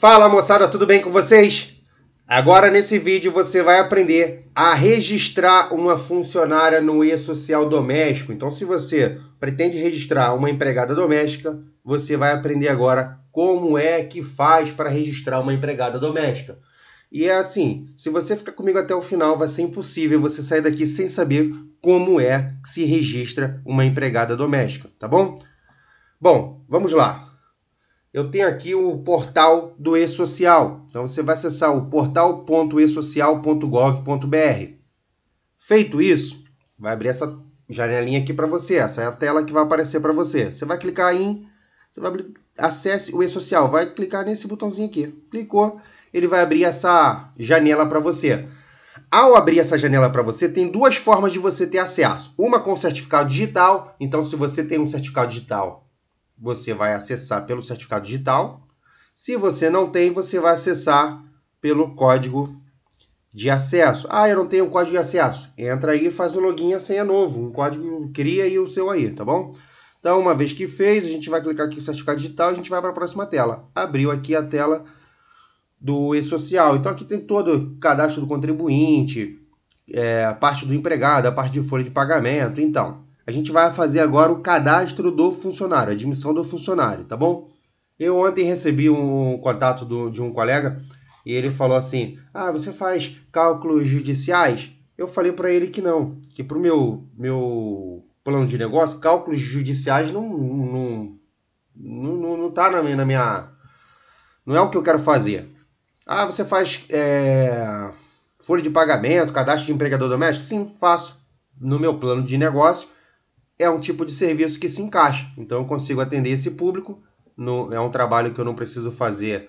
Fala moçada, tudo bem com vocês? Agora nesse vídeo você vai aprender a registrar uma funcionária no e-social doméstico. Então se você pretende registrar uma empregada doméstica, você vai aprender agora como é que faz para registrar uma empregada doméstica. E é assim, se você ficar comigo até o final, vai ser impossível você sair daqui sem saber como é que se registra uma empregada doméstica, tá bom? Bom, vamos lá eu tenho aqui o portal do e-social. Então você vai acessar o portal.esocial.gov.br. Feito isso, vai abrir essa janelinha aqui para você. Essa é a tela que vai aparecer para você. Você vai clicar em. Você vai acesse o e-social. Vai clicar nesse botãozinho aqui. Clicou, ele vai abrir essa janela para você. Ao abrir essa janela para você, tem duas formas de você ter acesso. Uma com certificado digital. Então, se você tem um certificado digital você vai acessar pelo certificado digital. Se você não tem, você vai acessar pelo código de acesso. Ah, eu não tenho um código de acesso. Entra aí e faz o login a senha é novo. Um código cria e o seu aí, tá bom? Então, uma vez que fez, a gente vai clicar aqui no certificado digital e a gente vai para a próxima tela. Abriu aqui a tela do e-social. Então, aqui tem todo o cadastro do contribuinte, é, a parte do empregado, a parte de folha de pagamento. Então, a gente vai fazer agora o cadastro do funcionário, a admissão do funcionário, tá bom? Eu ontem recebi um contato do, de um colega e ele falou assim: Ah, você faz cálculos judiciais? Eu falei para ele que não, que para o meu, meu plano de negócio, cálculos judiciais não, não, não, não, não tá na minha, na minha. Não é o que eu quero fazer. Ah, você faz é, folha de pagamento, cadastro de empregador doméstico? Sim, faço. No meu plano de negócio, é um tipo de serviço que se encaixa. Então eu consigo atender esse público. No, é um trabalho que eu não preciso fazer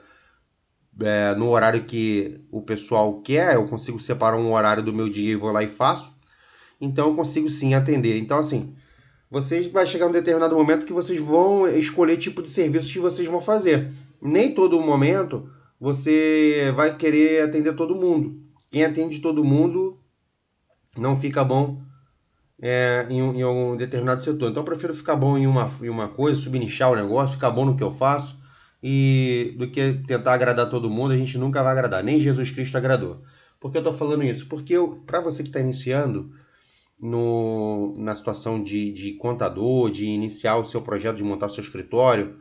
é, no horário que o pessoal quer. Eu consigo separar um horário do meu dia e vou lá e faço. Então eu consigo sim atender. Então assim, vocês vai chegar um determinado momento que vocês vão escolher tipo de serviço que vocês vão fazer. Nem todo momento você vai querer atender todo mundo. Quem atende todo mundo não fica bom é, em, em, algum determinado setor. Então eu prefiro ficar bom em uma, em uma coisa, subnichar o negócio, ficar bom no que eu faço, e do que tentar agradar todo mundo, a gente nunca vai agradar, nem Jesus Cristo agradou. Por que eu estou falando isso? Porque para você que está iniciando no, na situação de, de contador, de iniciar o seu projeto, de montar seu escritório,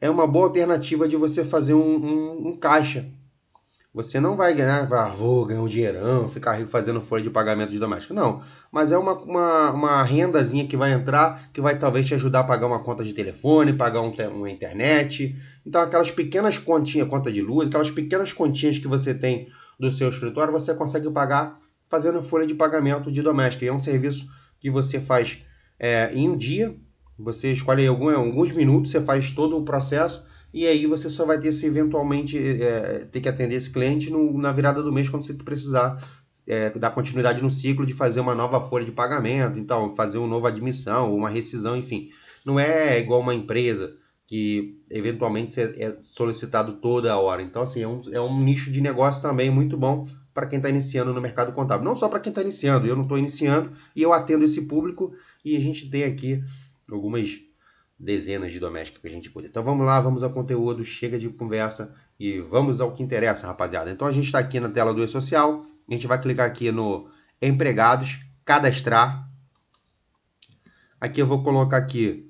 é uma boa alternativa de você fazer um, um, um caixa você não vai ganhar, ah, vou ganhar um dinheirão, ficar rico fazendo folha de pagamento de doméstico. Não. Mas é uma, uma, uma rendazinha que vai entrar, que vai talvez te ajudar a pagar uma conta de telefone, pagar um, uma internet. Então, aquelas pequenas continhas, conta de luz, aquelas pequenas continhas que você tem do seu escritório, você consegue pagar fazendo folha de pagamento de doméstico. E é um serviço que você faz é, em um dia. Você escolhe algum, alguns minutos, você faz todo o processo e aí você só vai ter se eventualmente é, é, ter que atender esse cliente no, na virada do mês quando você precisar é, dar continuidade no ciclo de fazer uma nova folha de pagamento, então fazer uma nova admissão, uma rescisão, enfim. Não é igual uma empresa que eventualmente é solicitado toda hora. Então, assim, é um, é um nicho de negócio também muito bom para quem está iniciando no mercado contábil. Não só para quem está iniciando, eu não estou iniciando e eu atendo esse público e a gente tem aqui algumas dezenas de domésticos que a gente cuida. Então vamos lá, vamos ao conteúdo, chega de conversa e vamos ao que interessa, rapaziada. Então a gente está aqui na tela do E-Social, a gente vai clicar aqui no Empregados, Cadastrar. Aqui eu vou colocar aqui,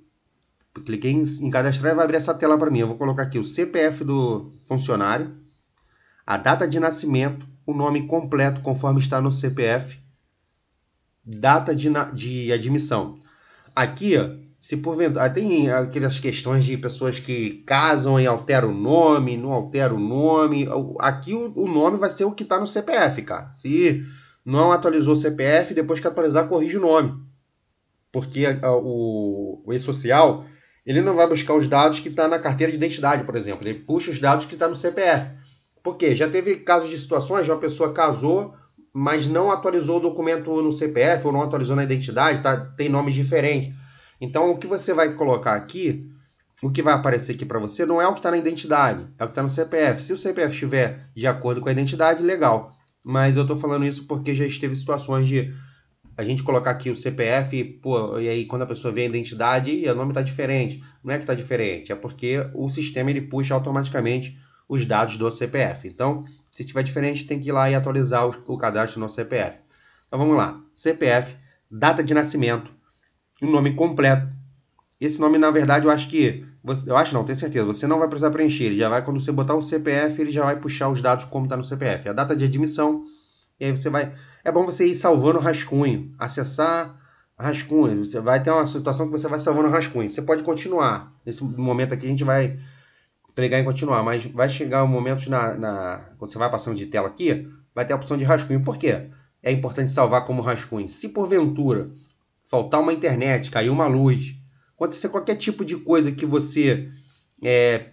cliquei em, em Cadastrar e vai abrir essa tela para mim. Eu vou colocar aqui o CPF do funcionário, a data de nascimento, o nome completo conforme está no CPF, data de, de admissão. Aqui, se porventura. Ah, tem aquelas questões de pessoas que casam e alteram o nome, não alteram o nome. Aqui o, nome vai ser o que está no CPF, cara. Se não atualizou o CPF, depois que atualizar, corrige o nome. Porque o, e-social ele não vai buscar os dados que está na carteira de identidade, por exemplo. Ele puxa os dados que está no CPF. Porque já teve casos de situações, já uma pessoa casou, mas não atualizou o documento no CPF ou não atualizou na identidade, tá? tem nomes diferentes então, o que você vai colocar aqui, o que vai aparecer aqui para você, não é o que está na identidade, é o que está no CPF. Se o CPF estiver de acordo com a identidade, legal. Mas eu estou falando isso porque já esteve situações de a gente colocar aqui o CPF, pô, e aí quando a pessoa vê a identidade, e o nome está diferente. Não é que está diferente, é porque o sistema ele puxa automaticamente os dados do CPF. Então, se estiver diferente, tem que ir lá e atualizar o, o cadastro do nosso CPF. Então vamos lá. CPF, data de nascimento, o nome completo. Esse nome, na verdade, eu acho que. Eu acho não, tenho certeza. Você não vai precisar preencher. Ele já vai, quando você botar o CPF, ele já vai puxar os dados como está no CPF. A data de admissão. E aí você vai. É bom você ir salvando o rascunho. Acessar rascunho. Você vai ter uma situação que você vai salvando rascunho. Você pode continuar. Nesse momento aqui a gente vai pregar em continuar, mas vai chegar um momento na, na, quando você vai passando de tela aqui, vai ter a opção de rascunho. Por quê? É importante salvar como rascunho. Se porventura faltar uma internet, cair uma luz, acontecer qualquer tipo de coisa que você é,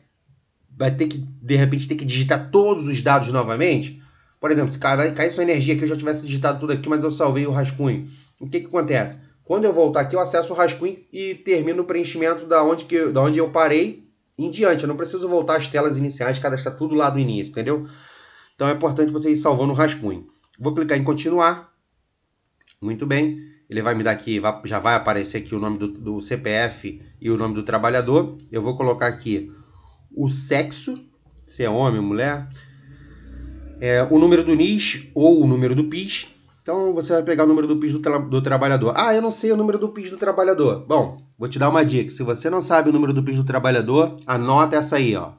vai ter que, de repente, ter que digitar todos os dados novamente. Por exemplo, se cair, cair sua energia que eu já tivesse digitado tudo aqui, mas eu salvei o rascunho. O que, que acontece? Quando eu voltar aqui, eu acesso o rascunho e termino o preenchimento da onde, que, da onde eu parei em diante. Eu não preciso voltar às telas iniciais, cadastrar tudo lá do início, entendeu? Então é importante você ir salvando o rascunho. Vou clicar em continuar. Muito bem ele vai me dar aqui, já vai aparecer aqui o nome do, do CPF e o nome do trabalhador. Eu vou colocar aqui o sexo, se é homem ou mulher, é, o número do NIS ou o número do PIS. Então você vai pegar o número do PIS do, tra do, trabalhador. Ah, eu não sei o número do PIS do trabalhador. Bom, vou te dar uma dica. Se você não sabe o número do PIS do trabalhador, anota essa aí, ó.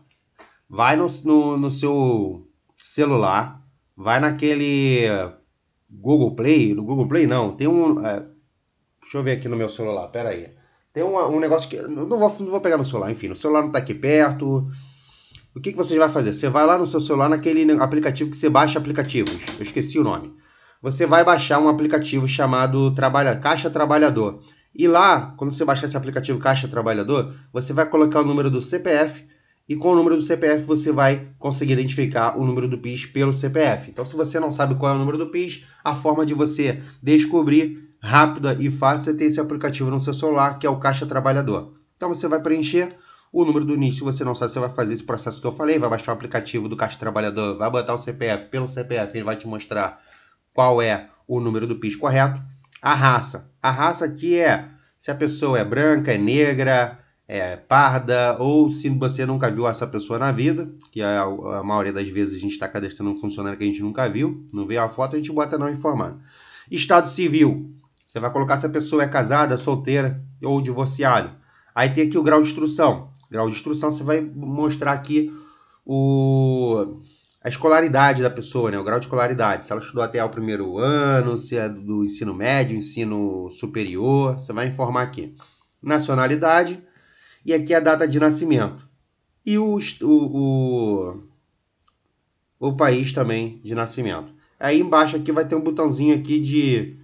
Vai no, no, no seu celular, vai naquele Google Play, no Google Play não, tem um. É, deixa eu ver aqui no meu celular, pera aí. Tem um negócio que. Não vou, não vou pegar no celular, enfim, o celular não tá aqui perto. O que, que você vai fazer? Você vai lá no seu celular naquele aplicativo que você baixa aplicativos. Eu esqueci o nome. Você vai baixar um aplicativo chamado Trabalha, Caixa Trabalhador. E lá, quando você baixar esse aplicativo Caixa Trabalhador, você vai colocar o número do CPF e com o número do CPF você vai conseguir identificar o número do PIS pelo CPF. Então, se você não sabe qual é o número do PIS, a forma de você descobrir rápida e fácil é ter esse aplicativo no seu celular, que é o Caixa Trabalhador. Então, você vai preencher o número do NIS, se você não sabe, você vai fazer esse processo que eu falei, vai baixar o aplicativo do Caixa Trabalhador, vai botar o CPF pelo CPF, ele vai te mostrar qual é o número do PIS correto. A raça. A raça aqui é se a pessoa é branca, é negra, é, parda, ou se você nunca viu essa pessoa na vida, que é a, a maioria das vezes a gente está cadastrando um funcionário que a gente nunca viu, não vê a foto, a gente bota não informando Estado civil, você vai colocar se a pessoa é casada, solteira ou divorciada. Aí tem aqui o grau de instrução. Grau de instrução você vai mostrar aqui o, a escolaridade da pessoa, né? o grau de escolaridade. Se ela estudou até o primeiro ano, se é do ensino médio, ensino superior, você vai informar aqui. Nacionalidade, e aqui é a data de nascimento. E o, o, o, o país também de nascimento. Aí embaixo aqui vai ter um botãozinho aqui de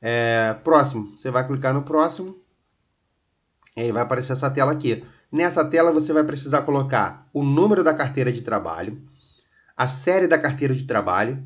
é, próximo. Você vai clicar no próximo. E aí vai aparecer essa tela aqui. Nessa tela você vai precisar colocar o número da carteira de trabalho, a série da carteira de trabalho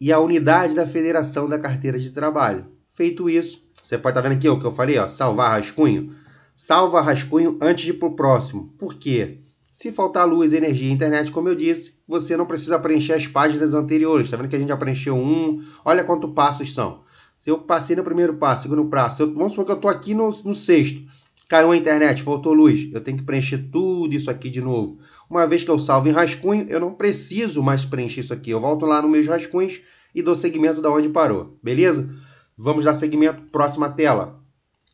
e a unidade da federação da carteira de trabalho. Feito isso, você pode estar tá vendo aqui o que eu falei, ó, salvar rascunho. Salva rascunho antes de ir para o próximo. Por quê? Se faltar luz, energia e internet, como eu disse, você não precisa preencher as páginas anteriores. Está vendo que a gente já preencheu um? Olha quantos passos são. Se eu passei no primeiro passo, segundo passo, eu, vamos supor que eu estou aqui no, no sexto. Caiu a internet, faltou luz. Eu tenho que preencher tudo isso aqui de novo. Uma vez que eu salvo em rascunho, eu não preciso mais preencher isso aqui. Eu volto lá nos meus rascunhos e dou segmento da onde parou. Beleza? Vamos dar segmento. Próxima tela.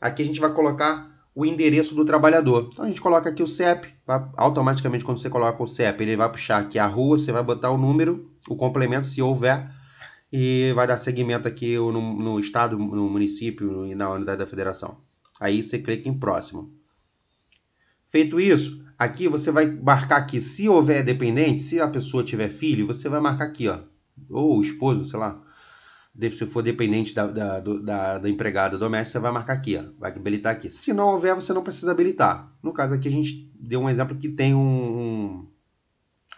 Aqui a gente vai colocar o endereço do trabalhador. Então a gente coloca aqui o CEP, vai, automaticamente quando você coloca o CEP, ele vai puxar aqui a rua, você vai botar o número, o complemento, se houver, e vai dar seguimento aqui no, no estado, no município e na unidade da federação. Aí você clica em próximo. Feito isso, aqui você vai marcar aqui, se houver dependente, se a pessoa tiver filho, você vai marcar aqui, ó, ou esposo, sei lá, se for dependente da, da, da, da empregada doméstica, vai marcar aqui, ó, vai habilitar aqui. Se não houver, você não precisa habilitar. No caso aqui, a gente deu um exemplo que tem um,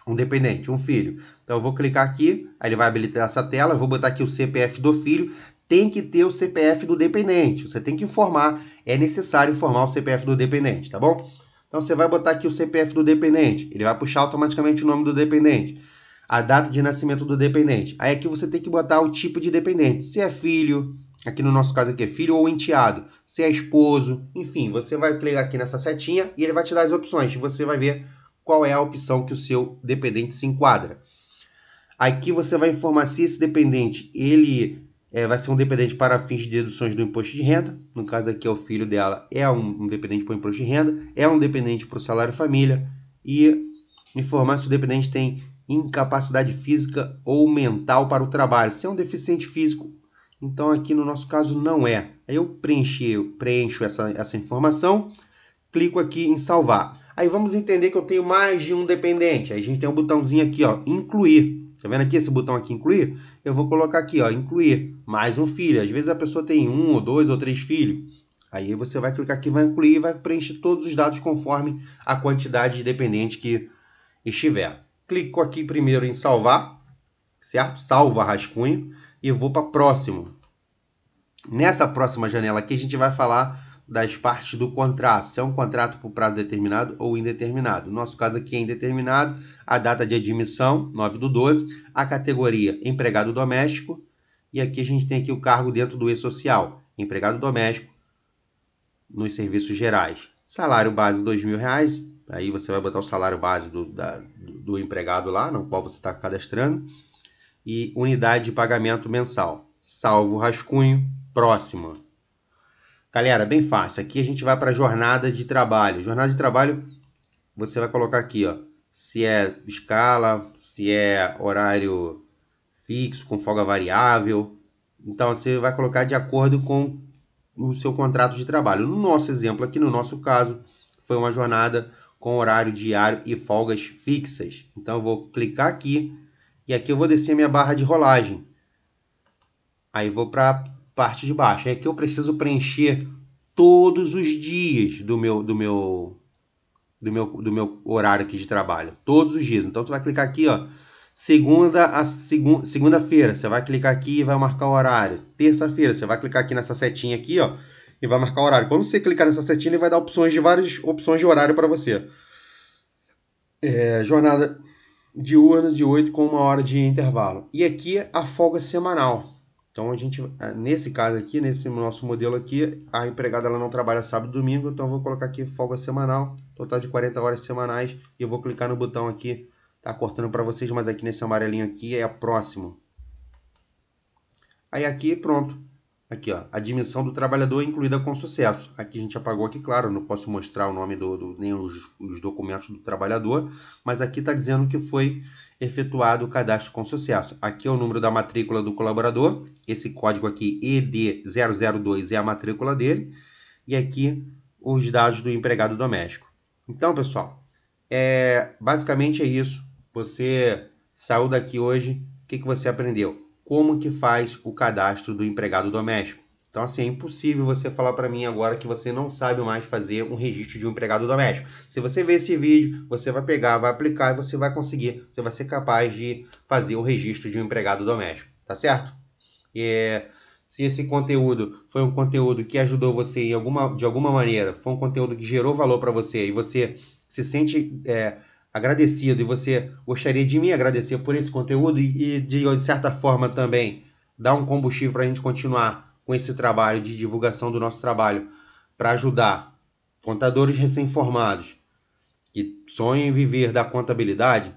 um, um dependente, um filho. Então, eu vou clicar aqui, aí ele vai habilitar essa tela, eu vou botar aqui o CPF do filho. Tem que ter o CPF do dependente, você tem que informar, é necessário informar o CPF do dependente, tá bom? Então, você vai botar aqui o CPF do dependente, ele vai puxar automaticamente o nome do dependente a data de nascimento do dependente. Aí aqui é você tem que botar o tipo de dependente, se é filho, aqui no nosso caso aqui é filho ou enteado, se é esposo, enfim, você vai clicar aqui nessa setinha e ele vai te dar as opções, você vai ver qual é a opção que o seu dependente se enquadra. Aqui você vai informar se esse dependente ele é, vai ser um dependente para fins de deduções do imposto de renda. No caso aqui, é o filho dela é um, um dependente para o imposto de renda, é um dependente para o salário família. E informar se o dependente tem incapacidade física ou mental para o trabalho. Se é um deficiente físico, então aqui no nosso caso não é. Aí eu preenchi, eu preencho essa, essa informação, clico aqui em salvar. Aí vamos entender que eu tenho mais de um dependente. Aí a gente tem um botãozinho aqui, ó, incluir. Tá vendo aqui esse botão aqui, incluir? Eu vou colocar aqui, ó, incluir mais um filho. Às vezes a pessoa tem um, ou dois, ou três filhos. Aí você vai clicar aqui, vai incluir e vai preencher todos os dados conforme a quantidade de dependente que estiver clico aqui primeiro em salvar, certo? Salva rascunho e vou para próximo. Nessa próxima janela aqui a gente vai falar das partes do contrato, se é um contrato por prazo determinado ou indeterminado. nosso caso aqui é indeterminado, a data de admissão, 9 do 12, a categoria empregado doméstico, e aqui a gente tem aqui o cargo dentro do e-social, empregado doméstico, nos serviços gerais. Salário base R$ 2.000, aí você vai botar o salário base do, da, do do empregado lá, no qual você está cadastrando, e unidade de pagamento mensal, salvo rascunho, próxima. Galera, bem fácil. Aqui a gente vai para a jornada de trabalho. Jornada de trabalho, você vai colocar aqui, ó, se é escala, se é horário fixo, com folga variável. Então você vai colocar de acordo com o seu contrato de trabalho. No nosso exemplo aqui, no nosso caso, foi uma jornada com horário diário e folgas fixas. Então eu vou clicar aqui e aqui eu vou descer minha barra de rolagem. Aí vou para a parte de baixo. É que eu preciso preencher todos os dias do meu do meu do meu, do meu horário aqui de trabalho, todos os dias. Então tu vai clicar aqui, ó, segunda a segunda-feira, você vai clicar aqui e vai marcar o horário. Terça-feira, você vai clicar aqui nessa setinha aqui, ó, e vai marcar horário. Quando você clicar nessa setinha, ele vai dar opções de várias opções de horário para você. É, jornada urna de 8 com uma hora de intervalo. E aqui é a folga semanal. Então a gente, é, nesse caso aqui, nesse nosso modelo aqui, a empregada ela não trabalha sábado e domingo, então eu vou colocar aqui folga semanal, total de 40 horas semanais, e eu vou clicar no botão aqui, tá cortando para vocês, mas aqui nesse amarelinho aqui é a próximo. Aí aqui pronto, Aqui, ó, admissão do trabalhador incluída com sucesso. Aqui a gente apagou aqui, claro, não posso mostrar o nome do, do nem os, os, documentos do trabalhador, mas aqui está dizendo que foi efetuado o cadastro com sucesso. Aqui é o número da matrícula do colaborador, esse código aqui ED002 é a matrícula dele, e aqui os dados do empregado doméstico. Então, pessoal, é, basicamente é isso. Você saiu daqui hoje, o que, que você aprendeu? como que faz o cadastro do empregado doméstico. Então, assim, é impossível você falar para mim agora que você não sabe mais fazer um registro de um empregado doméstico. Se você ver esse vídeo, você vai pegar, vai aplicar e você vai conseguir, você vai ser capaz de fazer o registro de um empregado doméstico, tá certo? se esse conteúdo foi um conteúdo que ajudou você alguma, de alguma maneira, foi um conteúdo que gerou valor para você e você se sente é, agradecido e você gostaria de me agradecer por esse conteúdo e de, de certa forma também dar um combustível para a gente continuar com esse trabalho de divulgação do nosso trabalho para ajudar contadores recém-formados que sonham em viver da contabilidade,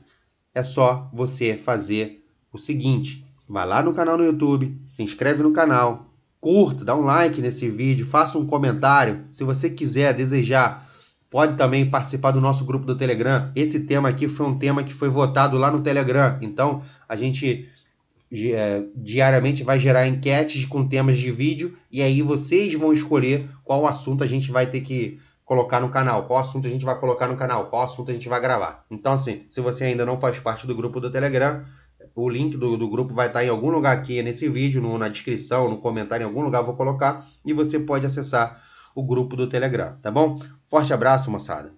é só você fazer o seguinte: vai lá no canal no YouTube, se inscreve no canal, curta, dá um like nesse vídeo, faça um comentário, se você quiser, desejar Pode também participar do nosso grupo do Telegram. Esse tema aqui foi um tema que foi votado lá no Telegram. Então, a gente é, diariamente vai gerar enquetes com temas de vídeo e aí vocês vão escolher qual assunto a gente vai ter que colocar no canal, qual assunto a gente vai colocar no canal, qual assunto a gente vai gravar. Então, assim, se você ainda não faz parte do grupo do Telegram, o link do, do grupo vai estar em algum lugar aqui nesse vídeo, no, na descrição, no comentário, em algum lugar vou colocar e você pode acessar o grupo do Telegram, tá bom? Forte abraço, moçada!